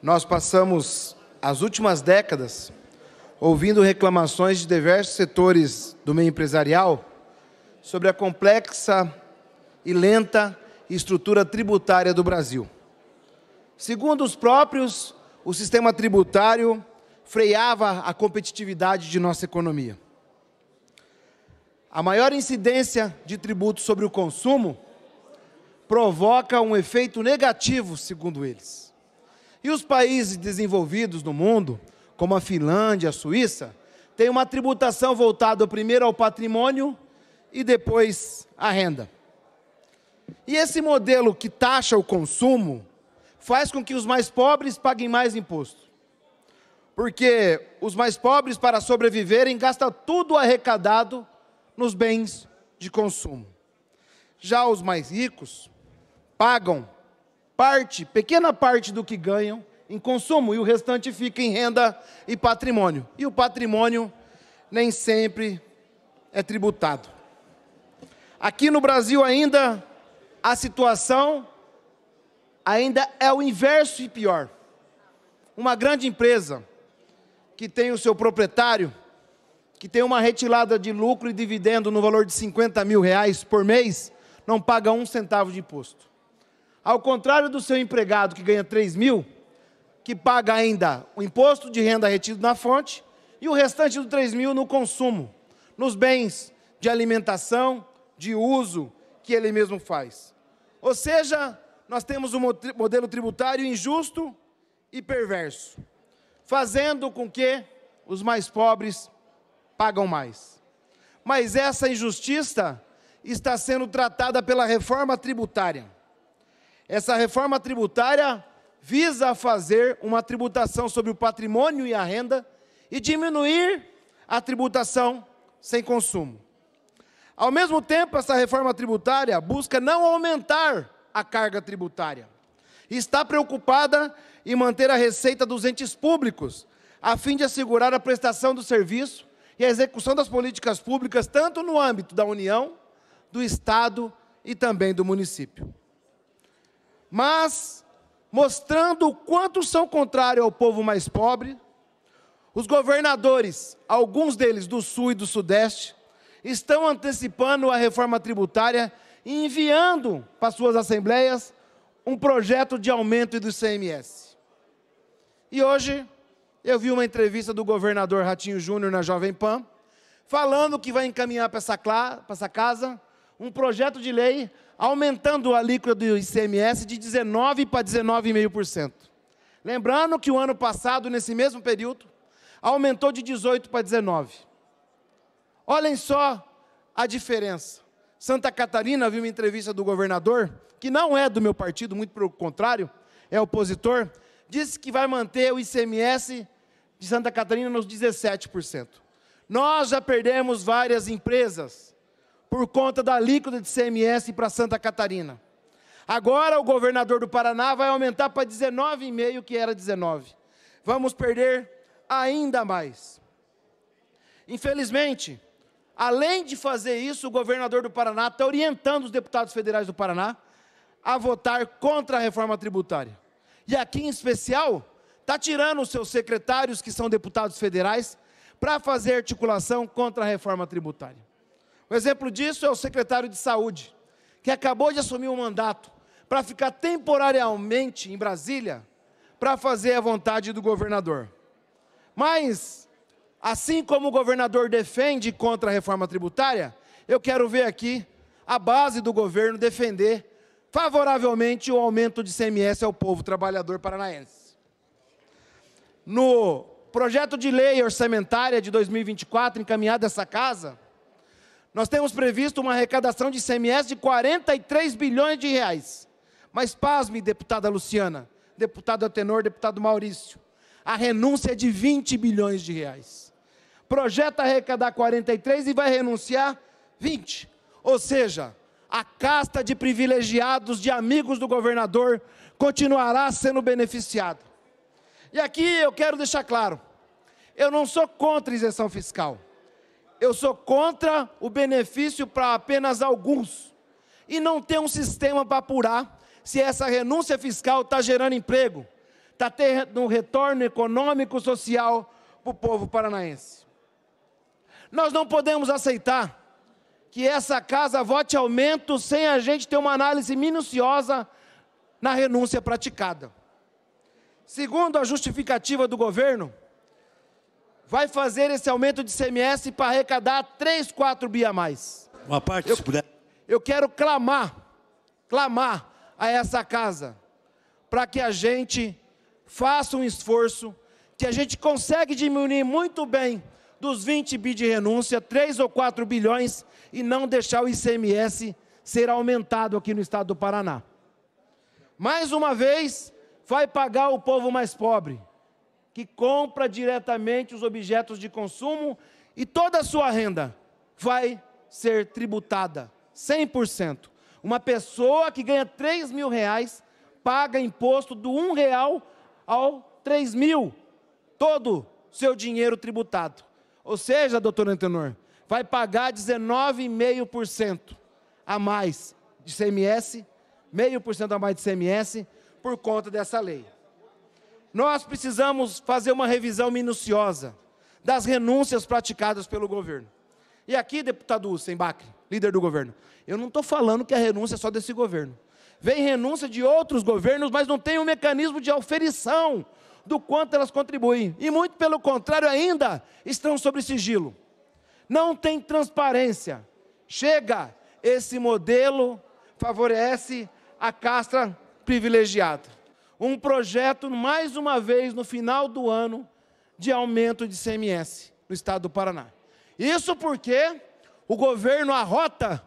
Nós passamos as últimas décadas ouvindo reclamações de diversos setores do meio empresarial sobre a complexa e lenta estrutura tributária do Brasil. Segundo os próprios, o sistema tributário freava a competitividade de nossa economia. A maior incidência de tributos sobre o consumo provoca um efeito negativo, segundo eles e os países desenvolvidos do mundo, como a Finlândia, a Suíça, têm uma tributação voltada primeiro ao patrimônio e depois à renda. E esse modelo que taxa o consumo faz com que os mais pobres paguem mais imposto. Porque os mais pobres, para sobreviverem, gastam tudo arrecadado nos bens de consumo. Já os mais ricos pagam parte, pequena parte do que ganham em consumo e o restante fica em renda e patrimônio. E o patrimônio nem sempre é tributado. Aqui no Brasil ainda a situação ainda é o inverso e pior. Uma grande empresa que tem o seu proprietário, que tem uma retilada de lucro e dividendo no valor de 50 mil reais por mês, não paga um centavo de imposto. Ao contrário do seu empregado que ganha 3 mil, que paga ainda o imposto de renda retido na fonte e o restante do 3 mil no consumo, nos bens de alimentação, de uso que ele mesmo faz. Ou seja, nós temos um modelo tributário injusto e perverso, fazendo com que os mais pobres pagam mais. Mas essa injustiça está sendo tratada pela reforma tributária. Essa reforma tributária visa fazer uma tributação sobre o patrimônio e a renda e diminuir a tributação sem consumo. Ao mesmo tempo, essa reforma tributária busca não aumentar a carga tributária. Está preocupada em manter a receita dos entes públicos, a fim de assegurar a prestação do serviço e a execução das políticas públicas, tanto no âmbito da União, do Estado e também do município. Mas, mostrando o quanto são contrários ao povo mais pobre, os governadores, alguns deles do Sul e do Sudeste, estão antecipando a reforma tributária e enviando para suas assembleias um projeto de aumento do ICMS. E hoje eu vi uma entrevista do governador Ratinho Júnior na Jovem Pan, falando que vai encaminhar para essa, essa casa um projeto de lei aumentando a alíquota do ICMS de 19% para 19,5%. Lembrando que o ano passado, nesse mesmo período, aumentou de 18% para 19%. Olhem só a diferença. Santa Catarina, viu uma entrevista do governador, que não é do meu partido, muito pelo contrário, é opositor, disse que vai manter o ICMS de Santa Catarina nos 17%. Nós já perdemos várias empresas por conta da alíquota de CMS para Santa Catarina. Agora o governador do Paraná vai aumentar para 19,5, que era 19. Vamos perder ainda mais. Infelizmente, além de fazer isso, o governador do Paraná está orientando os deputados federais do Paraná a votar contra a reforma tributária. E aqui em especial, está tirando os seus secretários, que são deputados federais, para fazer articulação contra a reforma tributária. Um exemplo disso é o secretário de saúde, que acabou de assumir um mandato para ficar temporariamente em Brasília para fazer a vontade do governador. Mas, assim como o governador defende contra a reforma tributária, eu quero ver aqui a base do governo defender favoravelmente o aumento de CMS ao povo trabalhador paranaense. No projeto de lei orçamentária de 2024, encaminhado a essa casa, nós temos previsto uma arrecadação de ICMS de 43 bilhões de reais. Mas pasme, deputada Luciana, deputado Atenor, deputado Maurício, a renúncia é de 20 bilhões de reais. Projeta arrecadar 43 e vai renunciar 20. Ou seja, a casta de privilegiados, de amigos do governador, continuará sendo beneficiada. E aqui eu quero deixar claro, eu não sou contra isenção fiscal eu sou contra o benefício para apenas alguns. E não tem um sistema para apurar se essa renúncia fiscal está gerando emprego, está tendo um retorno econômico, social para o povo paranaense. Nós não podemos aceitar que essa casa vote aumento sem a gente ter uma análise minuciosa na renúncia praticada. Segundo a justificativa do governo, vai fazer esse aumento de CMS para arrecadar 3, 4 bi a mais. Uma parte, eu, se puder. Eu quero clamar, clamar a essa casa, para que a gente faça um esforço, que a gente consegue diminuir muito bem dos 20 bi de renúncia, 3 ou 4 bilhões, e não deixar o ICMS ser aumentado aqui no estado do Paraná. Mais uma vez, vai pagar o povo mais pobre que compra diretamente os objetos de consumo e toda a sua renda vai ser tributada, 100%. Uma pessoa que ganha 3 mil reais paga imposto do um real ao 3 mil, todo seu dinheiro tributado. Ou seja, doutor Antenor, vai pagar 19,5% a mais de CMS, meio por cento a mais de CMS, por conta dessa lei nós precisamos fazer uma revisão minuciosa das renúncias praticadas pelo governo. E aqui, deputado Sembacre, líder do governo, eu não estou falando que a é renúncia é só desse governo. Vem renúncia de outros governos, mas não tem um mecanismo de oferição do quanto elas contribuem. E muito pelo contrário, ainda estão sob sigilo. Não tem transparência. Chega, esse modelo favorece a castra privilegiada um projeto, mais uma vez, no final do ano, de aumento de CMS no estado do Paraná. Isso porque o governo arrota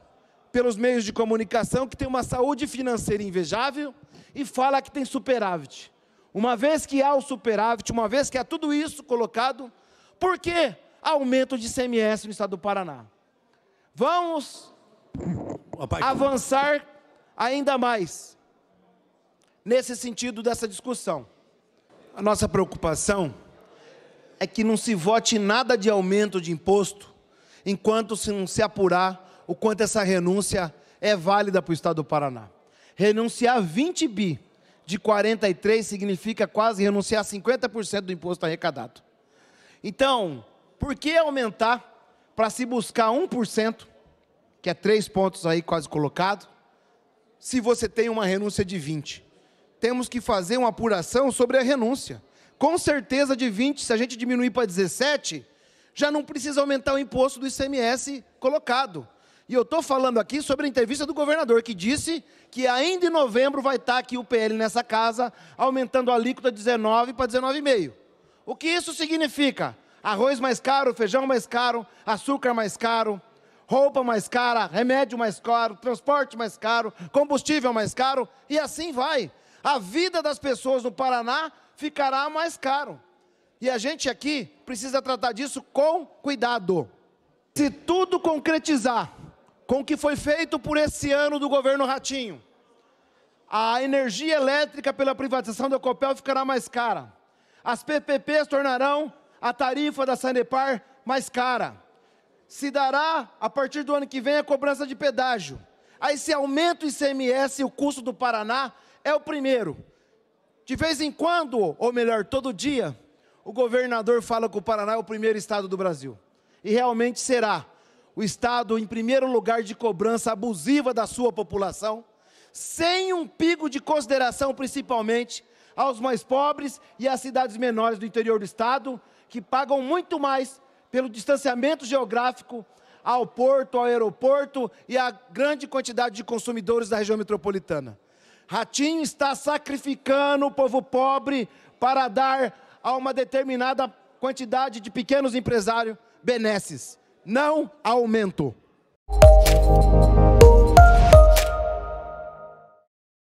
pelos meios de comunicação que tem uma saúde financeira invejável e fala que tem superávit. Uma vez que há o superávit, uma vez que há tudo isso colocado, por que aumento de CMS no estado do Paraná? Vamos avançar ainda mais nesse sentido dessa discussão. A nossa preocupação é que não se vote nada de aumento de imposto enquanto se não se apurar o quanto essa renúncia é válida para o Estado do Paraná. Renunciar 20 bi de 43 significa quase renunciar 50% do imposto arrecadado. Então, por que aumentar para se buscar 1%, que é três pontos aí quase colocado, se você tem uma renúncia de 20%? temos que fazer uma apuração sobre a renúncia. Com certeza, de 20, se a gente diminuir para 17, já não precisa aumentar o imposto do ICMS colocado. E eu estou falando aqui sobre a entrevista do governador, que disse que ainda em novembro vai estar tá aqui o PL nessa casa, aumentando a alíquota de 19 para 19,5. O que isso significa? Arroz mais caro, feijão mais caro, açúcar mais caro, roupa mais cara, remédio mais caro, transporte mais caro, combustível mais caro, e assim vai a vida das pessoas no Paraná ficará mais caro. E a gente aqui precisa tratar disso com cuidado. Se tudo concretizar com o que foi feito por esse ano do governo Ratinho, a energia elétrica pela privatização da Copel ficará mais cara. As PPPs tornarão a tarifa da Sanepar mais cara. Se dará, a partir do ano que vem, a cobrança de pedágio. Aí se aumenta o ICMS e o custo do Paraná é o primeiro. De vez em quando, ou melhor, todo dia, o governador fala que o Paraná é o primeiro estado do Brasil. E realmente será o estado em primeiro lugar de cobrança abusiva da sua população, sem um pico de consideração, principalmente aos mais pobres e às cidades menores do interior do estado, que pagam muito mais pelo distanciamento geográfico ao porto, ao aeroporto e à grande quantidade de consumidores da região metropolitana. Ratinho está sacrificando o povo pobre para dar a uma determinada quantidade de pequenos empresários benesses. Não aumento.